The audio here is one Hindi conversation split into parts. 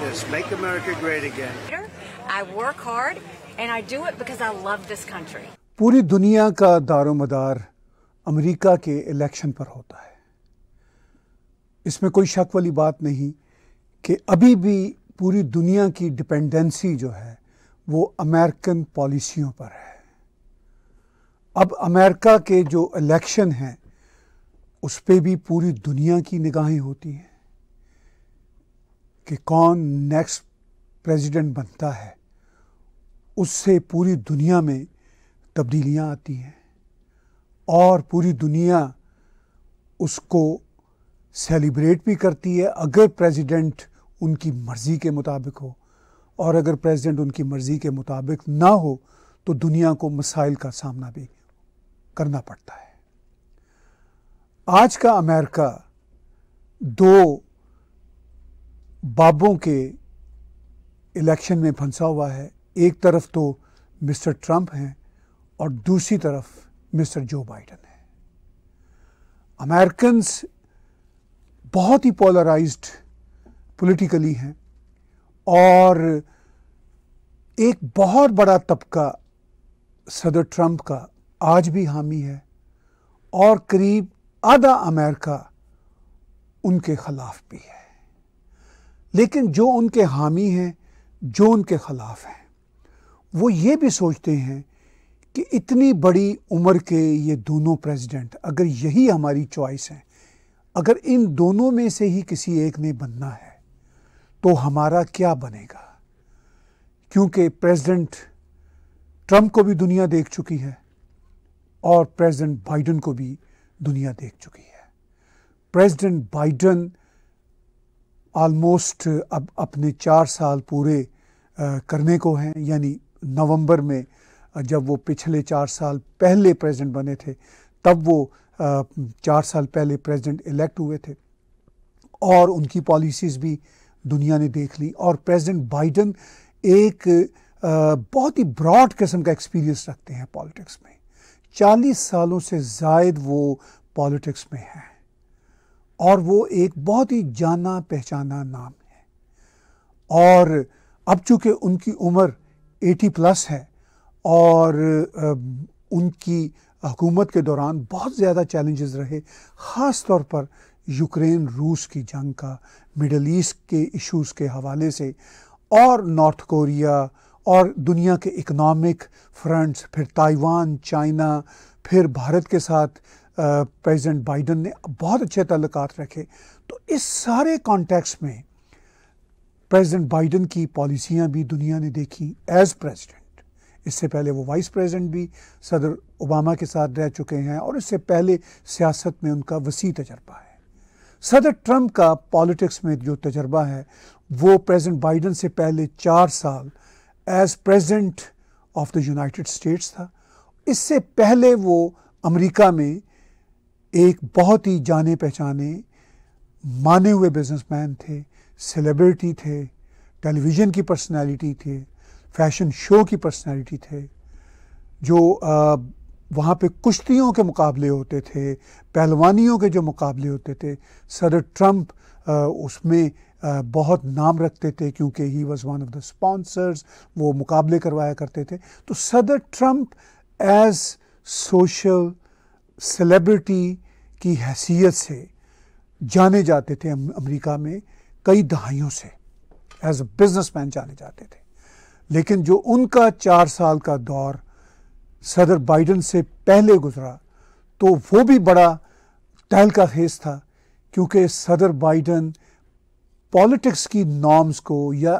this Make America Great Again. I work hard and I do it because I love this country. पूरी दुनिया का दारोमदार अमेरिका के इलेक्शन पर होता है इसमें कोई शक वाली बात नहीं कि अभी भी पूरी दुनिया की डिपेंडेंसी जो है वो अमेरिकन पॉलिसियों पर है अब अमेरिका के जो इलेक्शन हैं उस पर भी पूरी दुनिया की निगाहें होती हैं कि कौन नेक्स्ट प्रेसिडेंट बनता है उससे पूरी दुनिया में तब्दीलियां आती हैं और पूरी दुनिया उसको सेलिब्रेट भी करती है अगर प्रेसिडेंट उनकी मर्ज़ी के मुताबिक हो और अगर प्रेसिडेंट उनकी मर्ज़ी के मुताबिक ना हो तो दुनिया को मसाइल का सामना भी करना पड़ता है आज का अमेरिका दो बाबों के इलेक्शन में फंसा हुआ है एक तरफ तो मिस्टर ट्रंप हैं और दूसरी तरफ मिस्टर जो बाइडन हैं अमेरिकन्स बहुत ही पोलराइज्ड पॉलिटिकली हैं और एक बहुत बड़ा तबका सदर ट्रंप का आज भी हामी है और करीब आधा अमेरिका उनके खिलाफ भी है लेकिन जो उनके हामी हैं जो उनके ख़िलाफ़ हैं वो ये भी सोचते हैं कि इतनी बड़ी उम्र के ये दोनों प्रेसिडेंट अगर यही हमारी चॉइस हैं अगर इन दोनों में से ही किसी एक ने बनना है तो हमारा क्या बनेगा क्योंकि प्रेसिडेंट ट्रंप को भी दुनिया देख चुकी है और प्रेसिडेंट बाइडन को भी दुनिया देख चुकी है प्रेसिडेंट बाइडन आलमोस्ट uh, अब अपने चार साल पूरे करने को हैं यानी नवंबर में जब वो पिछले चार साल पहले प्रेसिडेंट बने थे तब वो चार साल पहले प्रेसिडेंट इलेक्ट हुए थे और उनकी पॉलिसीज़ भी दुनिया ने देख ली और प्रेसिडेंट बाइडन एक बहुत ही ब्रॉड किस्म का एक्सपीरियंस रखते हैं पॉलिटिक्स में चालीस सालों से जायद वो पॉलिटिक्स में हैं और वो एक बहुत ही जाना पहचाना नाम है और अब चूंकि उनकी उम्र 80 प्लस है और उनकी हुकूमत के दौरान बहुत ज़्यादा चैलेंजेस रहे ख़ास तौर पर यूक्रेन रूस की जंग का मिडल ईस्ट के इश्यूज़ के हवाले से और नॉर्थ कोरिया और दुनिया के इकोनॉमिक फ्रंट्स फिर ताइवान चाइना फिर भारत के साथ प्रेसिडेंट बाइडन ने बहुत अच्छे तल्लक रखे तो इस सारे कॉन्टेक्स्ट में प्रेसिडेंट बाइडन की पॉलिसियाँ भी दुनिया ने देखी एज प्रेसिडेंट इससे पहले वो वाइस प्रेसिडेंट भी सदर ओबामा के साथ रह चुके हैं और इससे पहले सियासत में उनका वसी तजर्बा है सदर ट्रंप का पॉलिटिक्स में जो तजर्बा है वो प्रेसिडेंट बाइडन से पहले चार साल as president of the United States था इससे पहले वो अमेरिका में एक बहुत ही जाने पहचाने माने हुए बिजनेसमैन थे सेलिब्रिटी थे टेलीविज़न की पर्सनालिटी थे फैशन शो की पर्सनालिटी थे जो वहाँ पे कुश्तियों के मुकाबले होते थे पहलवानियों के जो मुकाबले होते थे सदर ट्रम्प उसमें बहुत नाम रखते थे क्योंकि he was one of the sponsors वो मुकाबले करवाया करते थे तो सदर ट्रम्प एज सोशल सेलिब्रिटी की हैसियत से जाने जाते थे अमेरिका में कई दहाइयों से एज अ बिजनेस मैन जाने जाते थे लेकिन जो उनका चार साल का दौर सदर बाइडन से पहले गुजरा तो वो भी बड़ा तहल का खेज था क्योंकि सदर बाइडन पॉलिटिक्स की नॉर्म्स को या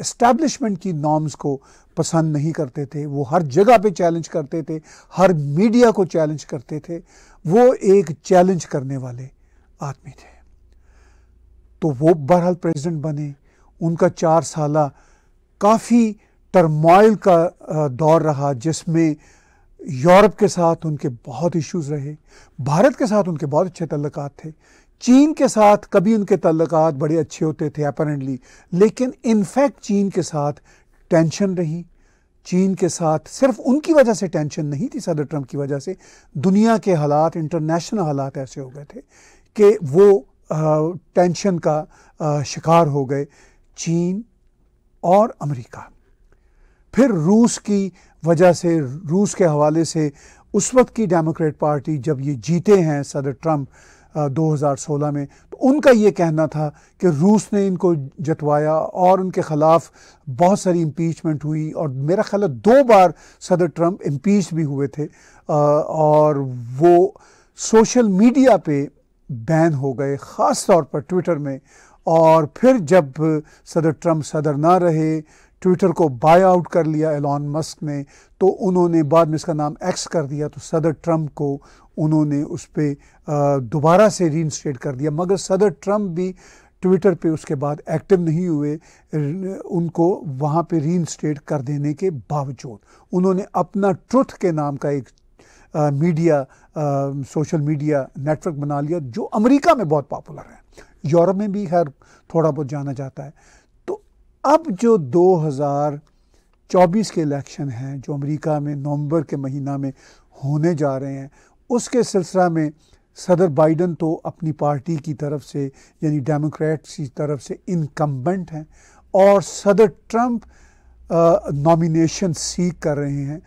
इस्टेब्लिशमेंट की नॉर्म्स को पसंद नहीं करते थे वो हर जगह पे चैलेंज करते थे हर मीडिया को चैलेंज करते थे वो एक चैलेंज करने वाले आदमी थे तो वो बहरहाल प्रेसिडेंट बने उनका चार साल काफ़ी टर्माइल का दौर रहा जिसमें यूरोप के साथ उनके बहुत इश्यूज रहे भारत के साथ उनके बहुत अच्छे तल्लक थे चीन के साथ कभी उनके तल्लक बड़े अच्छे होते थे अपरेंटली लेकिन इनफैक्ट चीन के साथ टेंशन रही चीन के साथ सिर्फ उनकी वजह से टेंशन नहीं थी सदर ट्रम्प की वजह से दुनिया के हालात इंटरनेशनल हालात ऐसे हो गए थे कि वो आ, टेंशन का आ, शिकार हो गए चीन और अमेरिका फिर रूस की वजह से रूस के हवाले से उस वक्त की डेमोक्रेट पार्टी जब ये जीते हैं सदर ट्रम्प 2016 में उनका ये कहना था कि रूस ने इनको जतवाया और उनके ख़िलाफ़ बहुत सारी इम्पीचमेंट हुई और मेरा ख्याल है दो बार सदर ट्रम्प इम्पीच भी हुए थे और वो सोशल मीडिया पे बैन हो गए ख़ास तौर पर ट्विटर में और फिर जब सदर ट्रम्प सदर ना रहे ट्विटर को बाय आउट कर लिया एलॉन मस्क ने तो उन्होंने बाद में इसका नाम एक्स कर दिया तो सदर ट्रम्प को उन्होंने उस पर दोबारा से रीइंस्टेट कर दिया मगर सदर ट्रम्प भी ट्विटर पे उसके बाद एक्टिव नहीं हुए उनको वहाँ पे रीइंस्टेट कर देने के बावजूद उन्होंने अपना ट्रुथ के नाम का एक आ, मीडिया आ, सोशल मीडिया नेटवर्क बना लिया जो अमेरिका में बहुत पॉपुलर है यूरोप में भी खैर थोड़ा बहुत जाना जाता है तो अब जो 2024 के इलेक्शन हैं जो अमेरिका में नवंबर के महीना में होने जा रहे हैं उसके सिलसिला में सदर बाइडन तो अपनी पार्टी की तरफ से यानी डेमोक्रेट्स की तरफ से इनकम्बेंट हैं और सदर ट्रंप नॉमिनेशन सीख कर रहे हैं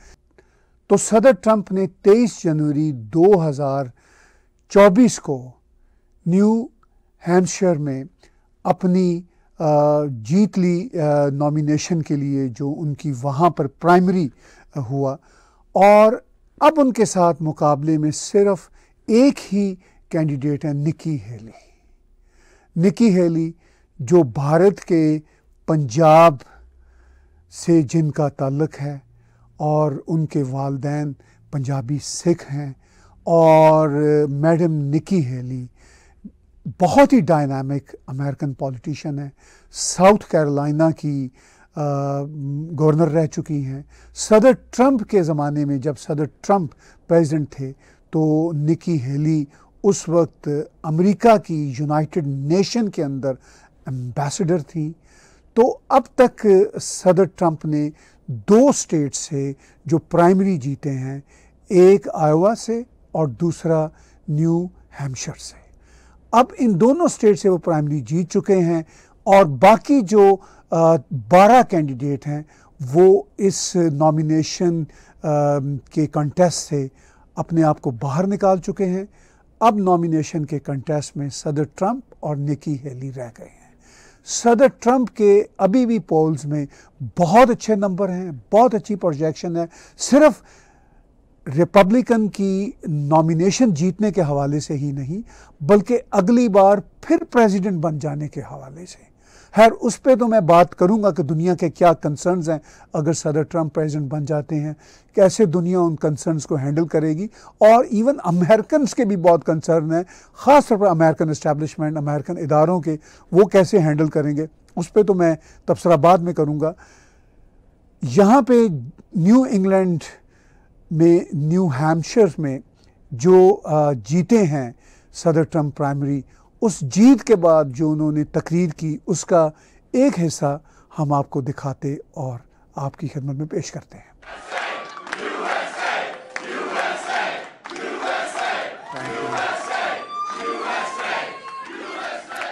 तो सदर ट्रंप ने 23 जनवरी 2024 को न्यू हैम्पशर में अपनी जीत ली नॉमिनेशन के लिए जो उनकी वहाँ पर प्राइमरी हुआ और अब उनके साथ मुकाबले में सिर्फ एक ही कैंडिडेट है निकी हेली निकी हेली जो भारत के पंजाब से जिनका ताल्लक है और उनके वालदेन पंजाबी सिख हैं और मैडम निकी हेली बहुत ही डायनामिक अमेरिकन पॉलिटिशियन है साउथ कैरोलिना की गवर्नर रह चुकी हैं सदर ट्रंप के ज़माने में जब सदर ट्रंप प्रेसिडेंट थे तो निकी हेली उस वक्त अमेरिका की यूनाइटेड नेशन के अंदर एम्बेसडर थी तो अब तक सदर ट्रंप ने दो स्टेट से जो प्राइमरी जीते हैं एक आयोवा से और दूसरा न्यू हैम्पशर से अब इन दोनों स्टेट से वो प्राइमरी जीत चुके हैं और बाकी जो बारह कैंडिडेट हैं वो इस नॉमिनेशन के कंटेस्ट से अपने आप को बाहर निकाल चुके हैं अब नॉमिनेशन के कंटेस्ट में सदर ट्रंप और निकी हेली रह गए हैं सदर ट्रंप के अभी भी पोल्स में बहुत अच्छे नंबर हैं बहुत अच्छी प्रोजेक्शन है सिर्फ रिपब्लिकन की नॉमिनेशन जीतने के हवाले से ही नहीं बल्कि अगली बार फिर प्रेसिडेंट बन जाने के हवाले से खैर उस पर तो मैं बात करूँगा कि दुनिया के क्या कंसर्नस हैं अगर सदर ट्रम्प प्रेजिडेंट बन जाते हैं कैसे दुनिया उन कंसर्नस को हैंडल करेगी और इवन अमेरिकन के भी बहुत कंसर्न हैं तौर पर अमेरिकन इस्टेबलिशमेंट अमेरिकन इदारों के वो कैसे हैंडल करेंगे उस पर तो मैं तबसरा बाद में करूँगा यहाँ पे न्यू इंग्लैंड में न्यू हैम्पशर में जो जीते हैं सदर ट्रम्प प्राइमरी उस जीत के बाद जो उन्होंने तकरीर की उसका एक हिस्सा हम आपको दिखाते और आपकी खिदमत में पेश करते हैं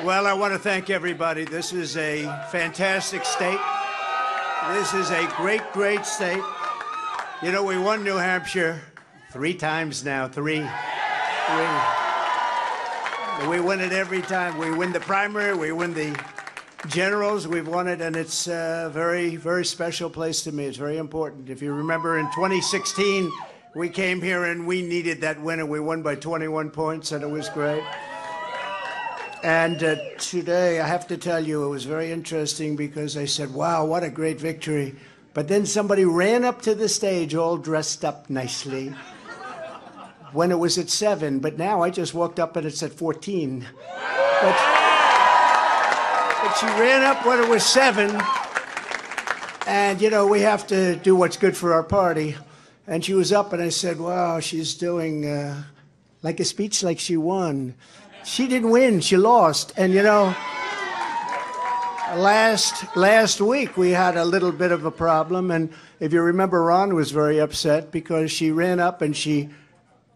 Well, I want to thank everybody. This is a fantastic state. This is a great, great state. You know, we won New Hampshire three times now. Three. three. We win it every time. We win the primary, we win the generals, we've won it, and it's a very, very special place to me. It's very important. If you remember in 2016, we came here and we needed that win, and we won by 21 points, and it was great. And uh, today, I have to tell you, it was very interesting because I said, wow, what a great victory. But then somebody ran up to the stage all dressed up nicely when it was at seven, but now I just walked up and it's at 14. But, but she ran up when it was seven. And, you know, we have to do what's good for our party. And she was up, and I said, Wow, she's doing uh, like a speech like she won. She didn't win, she lost. And, you know, last last week we had a little bit of a problem and if you remember Ron was very upset because she ran up and she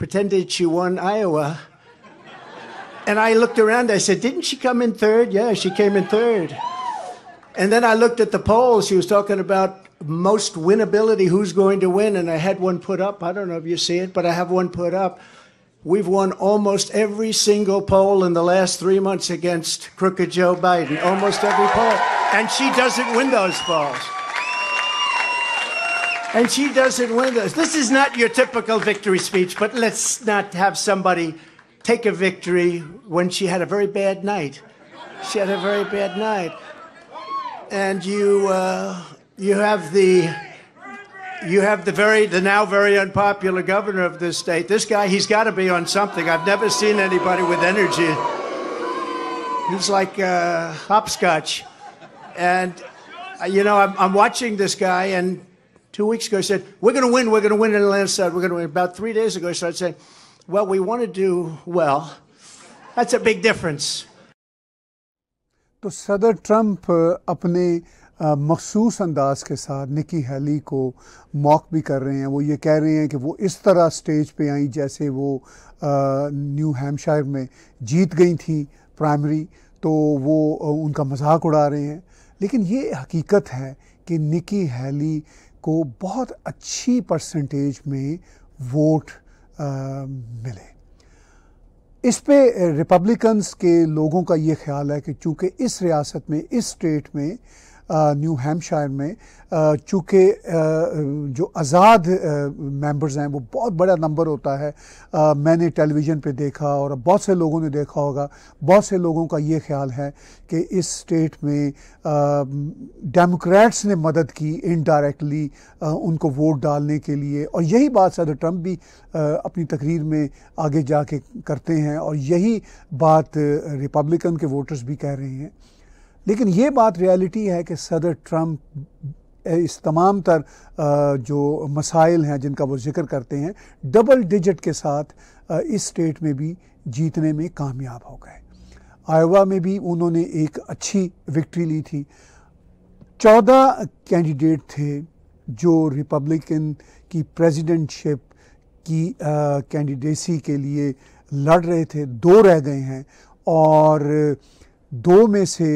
pretended she won Iowa. And I looked around. I said, Didn't she come in third? Yeah, she came in third. And then I looked at the polls. She was talking about most winnability, who's going to win. And I had one put up. I don't know if you see it, but I have one put up. We've won almost every single poll in the last three months against crooked Joe Biden, almost every poll. And she doesn't win those polls. And she doesn't win this. This is not your typical victory speech, but let's not have somebody take a victory when she had a very bad night. She had a very bad night. And you, uh, you have the you have the very the now very unpopular governor of this state. This guy, he's got to be on something. I've never seen anybody with energy. He's like uh, hopscotch, and uh, you know I'm, I'm watching this guy, and two weeks ago said, We're going to win, we're going to win in a landslide, we're going to win. About three days ago, he started saying, Well, we want to do well. That's a big difference. तो सदर ट्रंप अपने मखसूस अंदाज के साथ निकी हैली को मॉक भी कर रहे हैं वो ये कह रहे हैं कि वो इस तरह स्टेज पे आई जैसे वो न्यू हैम्पशायर में जीत गई थी प्राइमरी तो वो उनका मजाक उड़ा रहे हैं लेकिन ये हकीकत है कि निकी हैली को बहुत अच्छी परसेंटेज में वोट आ, मिले इस पे रिपब्लिकन्स के लोगों का ये ख्याल है कि चूँकि इस रियासत में इस स्टेट में न्यू हैम्पशायर में चूँकि जो आज़ाद मेंबर्स हैं वो बहुत बड़ा नंबर होता है आ, मैंने टेलीविज़न पे देखा और बहुत से लोगों ने देखा होगा बहुत से लोगों का ये ख्याल है कि इस स्टेट में डेमोक्रेट्स ने मदद की इनडायरेक्टली उनको वोट डालने के लिए और यही बात सदर ट्रंप भी आ, अपनी तकरीर में आगे जाके करते हैं और यही बात रिपब्लिकन के वोटर्स भी कह रहे हैं लेकिन ये बात रियलिटी है कि सदर ट्रम्प इस तमाम तर जो मसाइल हैं जिनका वो जिक्र करते हैं डबल डिजिट के साथ इस स्टेट में भी जीतने में कामयाब हो गए आयोवा में भी उन्होंने एक अच्छी विक्ट्री ली थी चौदह कैंडिडेट थे जो रिपब्लिकन की प्रेसिडेंटशिप की कैंडिडेसी के लिए लड़ रहे थे दो रह गए हैं और दो में से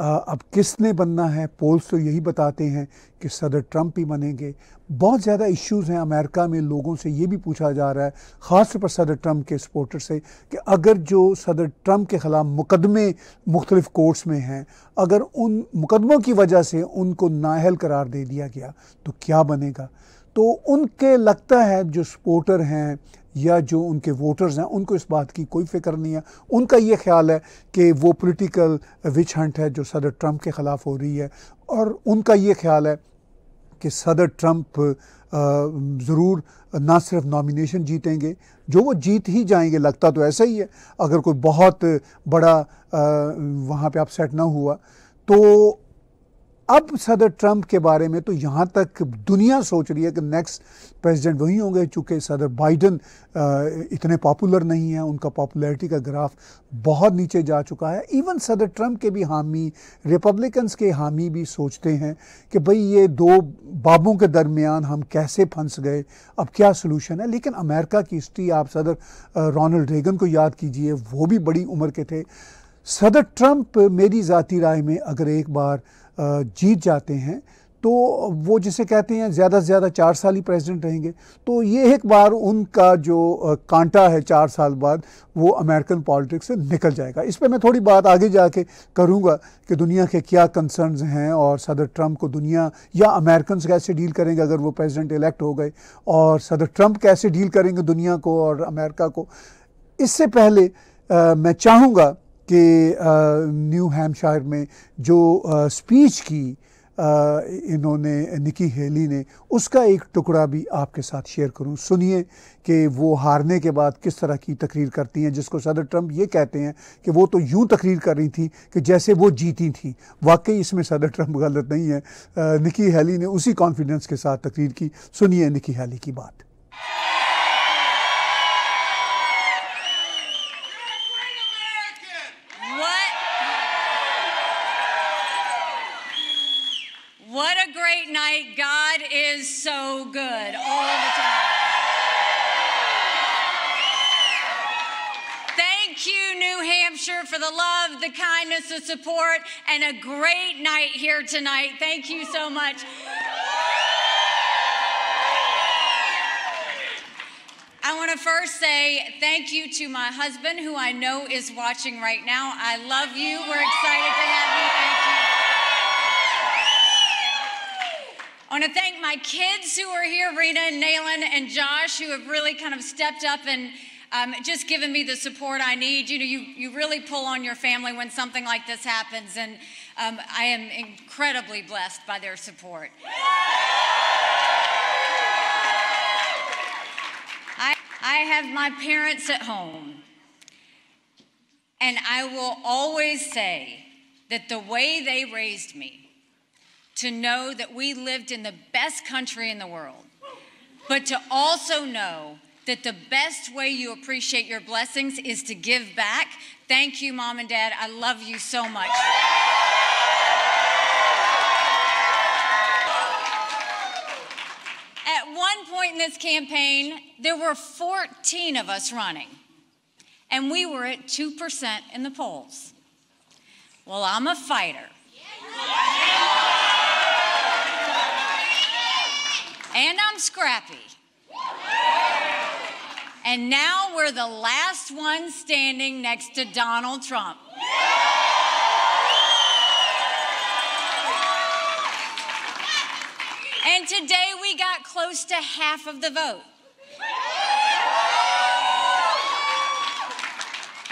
अब किसने बनना है पोल्स तो यही बताते हैं कि सदर ट्रंप ही बनेंगे बहुत ज़्यादा इश्यूज हैं अमेरिका में लोगों से ये भी पूछा जा रहा है ख़ासतौर पर सदर ट्रंप के सपोर्टर से कि अगर जो सदर ट्रंप के ख़िलाफ़ मुकदमे मुख्तलिफ कोर्ट्स में हैं अगर उन मुकदमों की वजह से उनको नाहल करार दे दिया गया तो क्या बनेगा तो उनके लगता है जो सपोर्टर हैं या जो उनके वोटर्स हैं उनको इस बात की कोई फिक्र नहीं है उनका ये ख्याल है कि वो पॉलिटिकल विच हंट है जो सदर ट्रंप के ख़िलाफ़ हो रही है और उनका ये ख्याल है कि सदर ट्रंप ज़रूर ना सिर्फ नॉमिनेशन जीतेंगे जो वो जीत ही जाएंगे लगता तो ऐसा ही है अगर कोई बहुत बड़ा वहाँ पे अपसेट ना हुआ तो अब सदर ट्रंप के बारे में तो यहाँ तक दुनिया सोच रही है कि नेक्स्ट प्रेसिडेंट वही होंगे चूँकि सदर बाइडन इतने पॉपुलर नहीं हैं उनका पॉपुलैरिटी का ग्राफ बहुत नीचे जा चुका है इवन सदर ट्रंप के भी हामी रिपब्लिकन्स के हामी भी सोचते हैं कि भाई ये दो बाबों के दरमियान हम कैसे फंस गए अब क्या सोलूशन है लेकिन अमेरिका की हिस्ट्री आप सदर रोनल्ड रेगन को याद कीजिए वो भी बड़ी उम्र के थे सदर ट्रंप मेरी ज़ाती राय में अगर एक बार जीत जाते हैं तो वो जिसे कहते हैं ज़्यादा से ज़्यादा चार साल ही प्रेसिडेंट रहेंगे तो ये एक बार उनका जो कांटा है चार साल बाद वो अमेरिकन पॉलिटिक्स से निकल जाएगा इस पर मैं थोड़ी बात आगे जाके करूँगा कि दुनिया के क्या कंसर्न्स हैं और सदर ट्रंप को दुनिया या अमेरिकन कैसे डील करेंगे अगर वो प्रेजिडेंट इलेक्ट हो गए और सदर ट्रंप कैसे डील करेंगे दुनिया को और अमेरिका को इससे पहले आ, मैं चाहूँगा कि न्यू हैम्पशायर में जो स्पीच की इन्होंने निकी हेली ने उसका एक टुकड़ा भी आपके साथ शेयर करूं सुनिए कि वो हारने के बाद किस तरह की तकरीर करती हैं जिसको सदर ट्रंप ये कहते हैं कि वो तो यूं तकरीर कर रही थी कि जैसे वो जीती थी वाकई इसमें सदर ट्रंप गलत नहीं है निकी हेली ने उसी कॉन्फिडेंस के साथ तकरीर की सुनिए निकी हेली की बात the love, the kindness, the support, and a great night here tonight. Thank you so much. I want to first say thank you to my husband, who I know is watching right now. I love you. We're excited to have you. Thank you. I want to thank my kids who are here, Rena and Naylan and Josh, who have really kind of stepped up and um, just given me the support I need. You know, you, you really pull on your family when something like this happens, and um, I am incredibly blessed by their support. I, I have my parents at home, and I will always say that the way they raised me to know that we lived in the best country in the world, but to also know that the best way you appreciate your blessings is to give back. Thank you, Mom and Dad. I love you so much. At one point in this campaign, there were 14 of us running, and we were at 2% in the polls. Well, I'm a fighter. And I'm scrappy. And now we're the last one standing next to Donald Trump. And today we got close to half of the vote.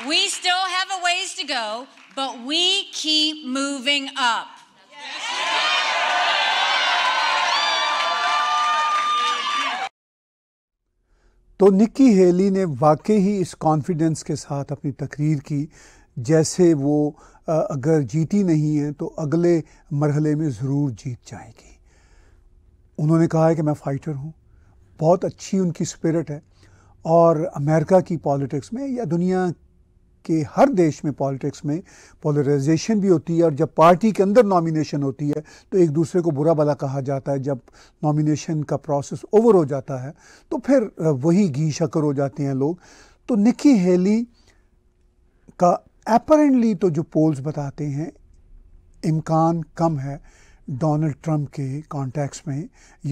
We still have a ways to go, but we keep moving up. तो निक्की हेली ने वाकई ही इस कॉन्फिडेंस के साथ अपनी तकरीर की जैसे वो अगर जीती नहीं है तो अगले मरहले में ज़रूर जीत जाएगी उन्होंने कहा है कि मैं फ़ाइटर हूँ बहुत अच्छी उनकी स्पिरिट है और अमेरिका की पॉलिटिक्स में या दुनिया कि हर देश में पॉलिटिक्स में पोलराइजेशन भी होती है और जब पार्टी के अंदर नॉमिनेशन होती है तो एक दूसरे को बुरा भला कहा जाता है जब नॉमिनेशन का प्रोसेस ओवर हो जाता है तो फिर वही घी शकर हो जाते हैं लोग तो निकी हेली का अपरेंटली तो जो पोल्स बताते हैं इम्कान कम है डोनाल्ड ट्रंप के कॉन्टैक्ट्स में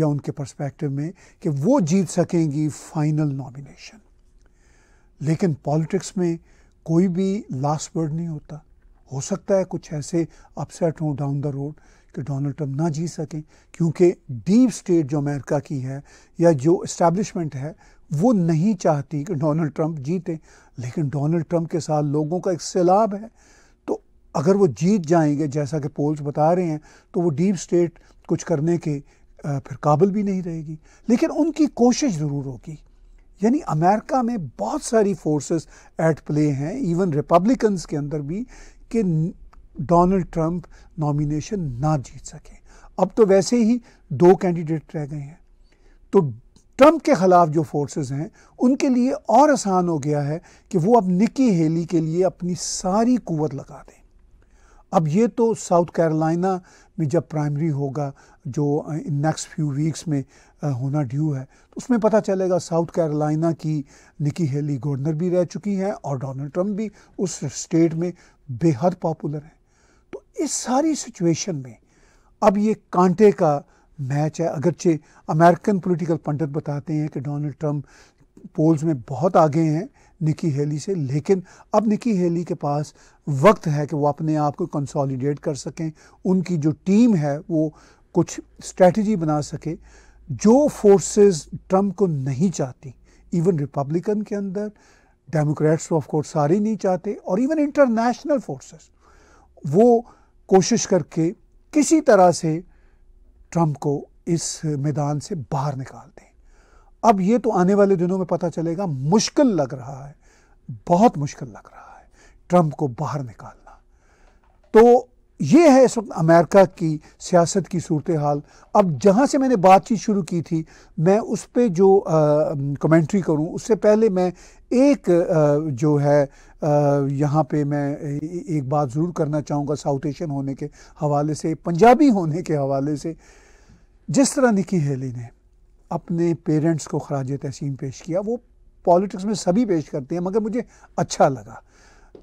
या उनके पर्सपेक्टिव में कि वो जीत सकेंगी फाइनल नॉमिनेशन लेकिन पॉलिटिक्स में कोई भी लास्ट वर्ड नहीं होता हो सकता है कुछ ऐसे अपसेट हों डाउन द रोड कि डोनाल्ड ट्रंप ना जी सकें क्योंकि डीप स्टेट जो अमेरिका की है या जो इस्टेब्लिशमेंट है वो नहीं चाहती कि डोनाल्ड ट्रंप जीते लेकिन डोनाल्ड ट्रंप के साथ लोगों का एक सैलाब है तो अगर वो जीत जाएंगे जैसा कि पोल्स बता रहे हैं तो वो डीप स्टेट कुछ करने के फिर काबिल भी नहीं रहेगी लेकिन उनकी कोशिश ज़रूर होगी यानी अमेरिका में बहुत सारी फोर्सेस एट प्ले हैं इवन रिपब्लिकन्स के अंदर भी कि डोनाल्ड ट्रंप नॉमिनेशन ना जीत सके अब तो वैसे ही दो कैंडिडेट रह गए हैं तो ट्रंप के ख़िलाफ़ जो फोर्सेस हैं उनके लिए और आसान हो गया है कि वो अब निकी हेली के लिए अपनी सारी कुवत लगा दें अब ये तो साउथ कैरोलिना में जब प्राइमरी होगा जो नेक्स्ट फ्यू वीक्स में होना ड्यू है तो उसमें पता चलेगा साउथ कैरोलिना की निकी हेली गवर्नर भी रह चुकी हैं और डोनाल्ड ट्रंप भी उस स्टेट में बेहद पॉपुलर हैं तो इस सारी सिचुएशन में अब ये कांटे का मैच है अगरचे अमेरिकन पॉलिटिकल पंडित बताते हैं कि डोनाल्ड ट्रंप पोल्स में बहुत आगे हैं निकी हेली से लेकिन अब निकी हेली के पास वक्त है कि वो अपने आप को कंसोलिडेट कर सकें उनकी जो टीम है वो कुछ स्ट्रेटजी बना सके जो फोर्सेस ट्रम्प को नहीं चाहती इवन रिपब्लिकन के अंदर डेमोक्रेट्स ऑफ ऑफकोर्स सारे नहीं चाहते और इवन इंटरनेशनल फोर्सेस वो कोशिश करके किसी तरह से ट्रम्प को इस मैदान से बाहर निकाल दें अब ये तो आने वाले दिनों में पता चलेगा मुश्किल लग रहा है बहुत मुश्किल लग रहा है ट्रंप को बाहर निकालना तो ये है इस वक्त अमेरिका की सियासत की सूरत हाल अब जहाँ से मैंने बातचीत शुरू की थी मैं उस पर जो कमेंट्री करूँ उससे पहले मैं एक आ, जो है यहाँ पे मैं एक बात ज़रूर करना चाहूँगा साउथ एशियन होने के हवाले से पंजाबी होने के हवाले से जिस तरह निकी हेली ने अपने पेरेंट्स को खराज तहसीन पेश किया वो पॉलिटिक्स में सभी पेश करते हैं मगर मुझे अच्छा लगा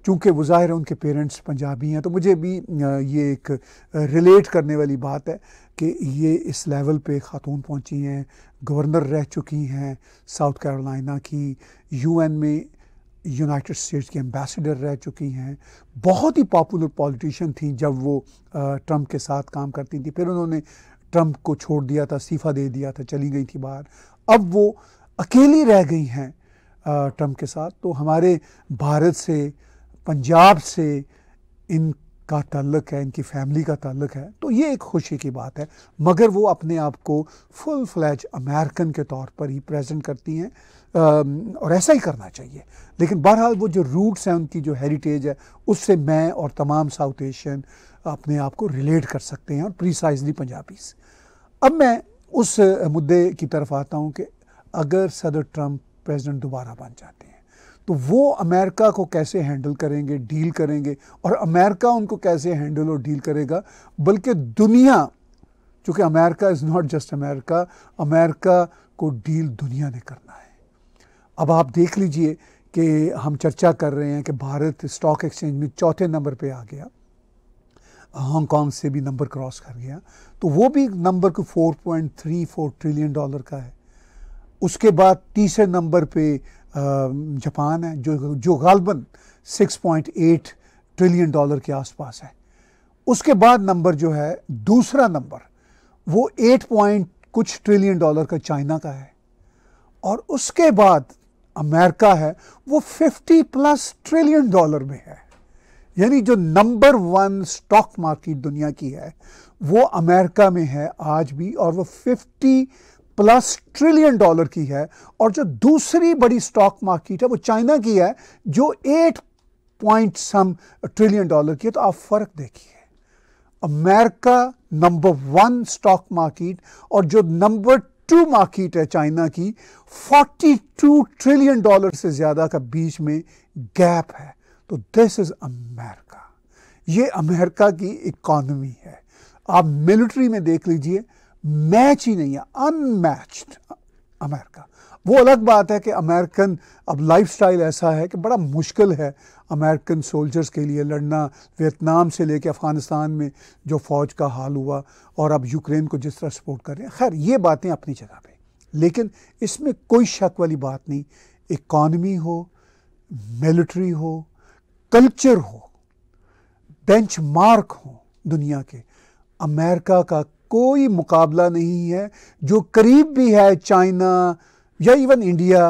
चूँकि वो ज़ाहिर है उनके पेरेंट्स पंजाबी हैं तो मुझे भी ये एक रिलेट करने वाली बात है कि ये इस लेवल पे खातून पहुँची हैं गवर्नर रह चुकी हैं साउथ कैरोलिना की यूएन में यूनाइटेड स्टेट्स की एम्बेसडर रह चुकी हैं बहुत ही पॉपुलर पॉलिटिशियन थी जब वो ट्रंप के साथ काम करती थी फिर उन्होंने ट्रंप को छोड़ दिया था इस्तीफ़ा दे दिया था चली गई थी बाहर अब वो अकेली रह गई हैं ट्रंप के साथ तो हमारे भारत से पंजाब से इनका ताल्लुक है इनकी फैमिली का ताल्लुक है तो ये एक खुशी की बात है मगर वो अपने आप को फुल फ्लैज अमेरिकन के तौर पर ही प्रेजेंट करती हैं और ऐसा ही करना चाहिए लेकिन बहरहाल वो जो रूट्स हैं उनकी जो हेरिटेज है उससे मैं और तमाम साउथ एशियन अपने आप को रिलेट कर सकते हैं और प्रिसाइजली से अब मैं उस मुद्दे की तरफ आता हूँ कि अगर सदर ट्रंप प्रेसिडेंट दोबारा बन जाते हैं तो वो अमेरिका को कैसे हैंडल करेंगे डील करेंगे और अमेरिका उनको कैसे हैंडल और डील करेगा बल्कि दुनिया चूँकि America is not just America America को डील दुनिया ने करना है अब आप देख लीजिए कि हम चर्चा कर रहे हैं कि भारत स्टॉक एक्सचेंज में चौथे नंबर पे आ गया हांगकांग से भी नंबर क्रॉस कर गया तो वो भी नंबर को 4.34 ट्रिलियन डॉलर का है उसके बाद तीसरे नंबर पे जापान है जो जो गालबन 6.8 ट्रिलियन डॉलर के आसपास है उसके बाद नंबर जो है दूसरा नंबर वो 8 पॉइंट कुछ ट्रिलियन डॉलर का चाइना का है और उसके बाद अमेरिका है वो 50 प्लस ट्रिलियन डॉलर में है यानी जो नंबर वन स्टॉक मार्केट दुनिया की है वो अमेरिका में है आज भी और वो 50 प्लस ट्रिलियन डॉलर की है और जो दूसरी बड़ी स्टॉक मार्केट है वो चाइना की है जो 8 पॉइंट सम ट्रिलियन डॉलर की है तो आप फर्क देखिए America number one stock market और जो नंबर टू मार्केट है चाइना की 42 ट्रिलियन डॉलर से ज़्यादा का बीच में गैप है तो दिस इज़ अमेरिका ये अमेरिका की इकॉनमी है आप मिलिट्री में देख लीजिए मैच ही नहीं है अनमैच्ड अमेरिका वो अलग बात है कि अमेरिकन अब लाइफस्टाइल ऐसा है कि बड़ा मुश्किल है अमेरिकन सोल्जर्स के लिए लड़ना वियतनाम से लेके अफ़गानिस्तान में जो फ़ौज का हाल हुआ और अब यूक्रेन को जिस तरह सपोर्ट कर रहे हैं खैर ये बातें अपनी जगह पे लेकिन इसमें कोई शक वाली बात नहीं इकॉनमी हो मिलिट्री हो कल्चर हो बेंचमार्क हो दुनिया के अमेरिका का कोई मुकाबला नहीं है जो करीब भी है चाइना या इवन इंडिया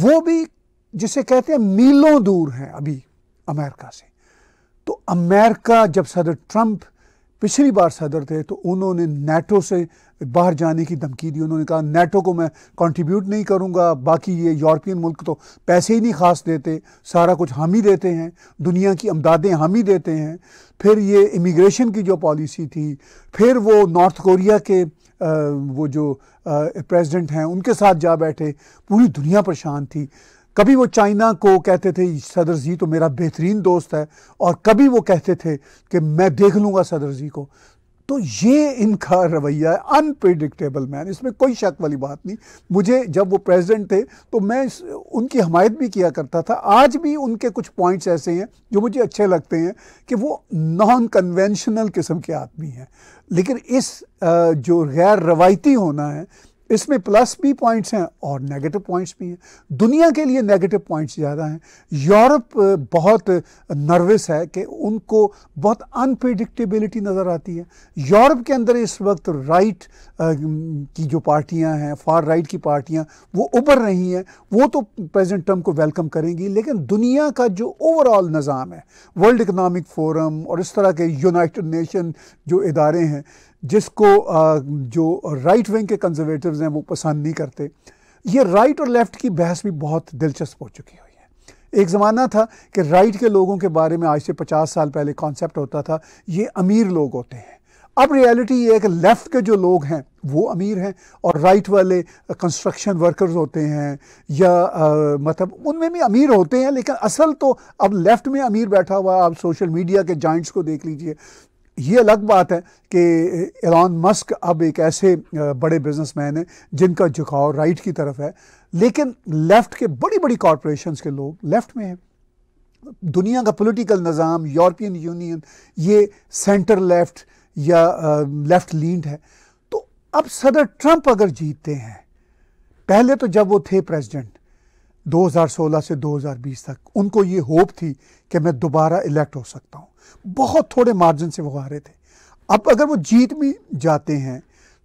वो भी जिसे कहते हैं मीलों दूर हैं अभी अमेरिका से तो अमेरिका जब सदर ट्रंप पिछली बार सदर थे तो उन्होंने नेटो से बाहर जाने की धमकी दी उन्होंने कहा नेटो को मैं कंट्रीब्यूट नहीं करूँगा बाकी ये यूरोपियन मुल्क तो पैसे ही नहीं खास देते सारा कुछ हम ही देते हैं दुनिया की अमदादें हम ही देते हैं फिर ये इमिग्रेशन की जो पॉलिसी थी फिर वो नॉर्थ कोरिया के वो जो प्रेसिडेंट हैं उनके साथ जा बैठे पूरी दुनिया परेशान थी कभी वो चाइना को कहते थे सदर जी तो मेरा बेहतरीन दोस्त है और कभी वो कहते थे कि मैं देख लूँगा सदर जी को तो ये इनका रवैया है अनप्रिडिक्टेबल मैन इसमें कोई शक वाली बात नहीं मुझे जब वो प्रेसिडेंट थे तो मैं उनकी हमायत भी किया करता था आज भी उनके कुछ पॉइंट्स ऐसे हैं जो मुझे अच्छे लगते हैं कि वो नॉन कन्वेंशनल किस्म के आदमी हैं लेकिन इस जो गैर रवायती होना है इसमें प्लस भी पॉइंट्स हैं और नेगेटिव पॉइंट्स भी हैं दुनिया के लिए नेगेटिव पॉइंट्स ज़्यादा हैं यूरोप बहुत नर्वस है कि उनको बहुत अनप्रिडिक्टेबिलिटी नज़र आती है यूरोप के अंदर इस वक्त राइट की जो पार्टियां हैं फार राइट की पार्टियां वो उभर रही हैं वो तो प्रेजेंट टर्म को वेलकम करेंगी लेकिन दुनिया का जो ओवरऑल निज़ाम है वर्ल्ड इकनॉमिक फोरम और इस तरह के यूनाइट नेशन जो इदारे हैं जिसको जो राइट विंग के कंजर्वेटिव्स हैं वो पसंद नहीं करते ये राइट और लेफ़्ट की बहस भी बहुत दिलचस्प हो चुकी हुई है एक ज़माना था कि राइट के लोगों के बारे में आज से पचास साल पहले कॉन्सेप्ट होता था ये अमीर लोग होते हैं अब रियलिटी ये है कि लेफ़्ट के जो लोग हैं वो अमीर हैं और राइट वाले कंस्ट्रक्शन वर्कर्स होते हैं या आ, मतलब उनमें भी अमीर होते हैं लेकिन असल तो अब लेफ़्ट में अमीर बैठा हुआ आप सोशल मीडिया के जॉइंट्स को देख लीजिए ये अलग बात है कि एलॉन मस्क अब एक ऐसे बड़े बिजनेसमैन हैं जिनका झुकाव राइट की तरफ है लेकिन लेफ़्ट के बड़ी बड़ी कॉरपोरेशंस के लोग लेफ़्ट में हैं दुनिया का पॉलिटिकल निज़ाम यूरोपियन यूनियन ये सेंटर लेफ़्ट या लेफ़्ट लीड है तो अब सदर ट्रंप अगर जीतते हैं पहले तो जब वो थे प्रेसिडेंट 2016 से 2020 तक उनको ये होप थी कि मैं दोबारा इलेक्ट हो सकता हूँ बहुत थोड़े मार्जिन से वो हारे थे अब अगर वो जीत भी जाते हैं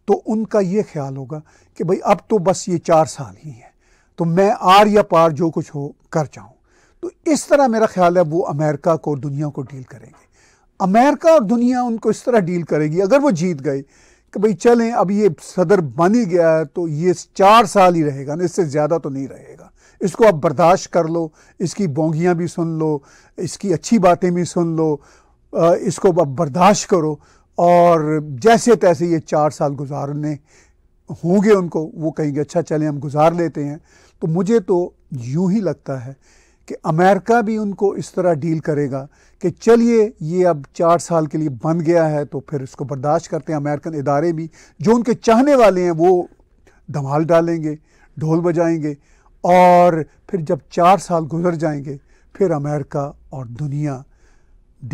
तो उनका ये ख्याल होगा कि भाई अब तो बस ये चार साल ही है तो मैं आर या पार जो कुछ हो कर जाऊँ तो इस तरह मेरा ख्याल है वो अमेरिका को और दुनिया को डील करेंगे अमेरिका और दुनिया उनको इस तरह डील करेगी अगर वो जीत गए कि भाई चलें अब ये सदर बन ही गया है तो ये चार साल ही रहेगा ना इससे ज़्यादा तो नहीं रहेगा इसको आप बर्दाश्त कर लो इसकी बोंगियाँ भी सुन लो इसकी अच्छी बातें भी सुन लो इसको आप बर्दाश्त करो और जैसे तैसे ये चार साल गुजारने होंगे उनको वो कहेंगे अच्छा चलें हम गुजार लेते हैं तो मुझे तो यूं ही लगता है कि अमेरिका भी उनको इस तरह डील करेगा कि चलिए ये अब चार साल के लिए बन गया है तो फिर इसको बर्दाश्त करते हैं अमेरिकन इदारे भी जो उनके चाहने वाले हैं वो धमाल डालेंगे ढोल बजाएंगे और फिर जब चार साल गुजर जाएंगे फिर अमेरिका और दुनिया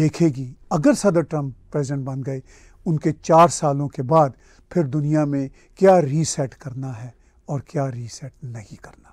देखेगी अगर सदर ट्रम्प प्रेसिडेंट बन गए उनके चार सालों के बाद फिर दुनिया में क्या रीसेट करना है और क्या रीसेट नहीं करना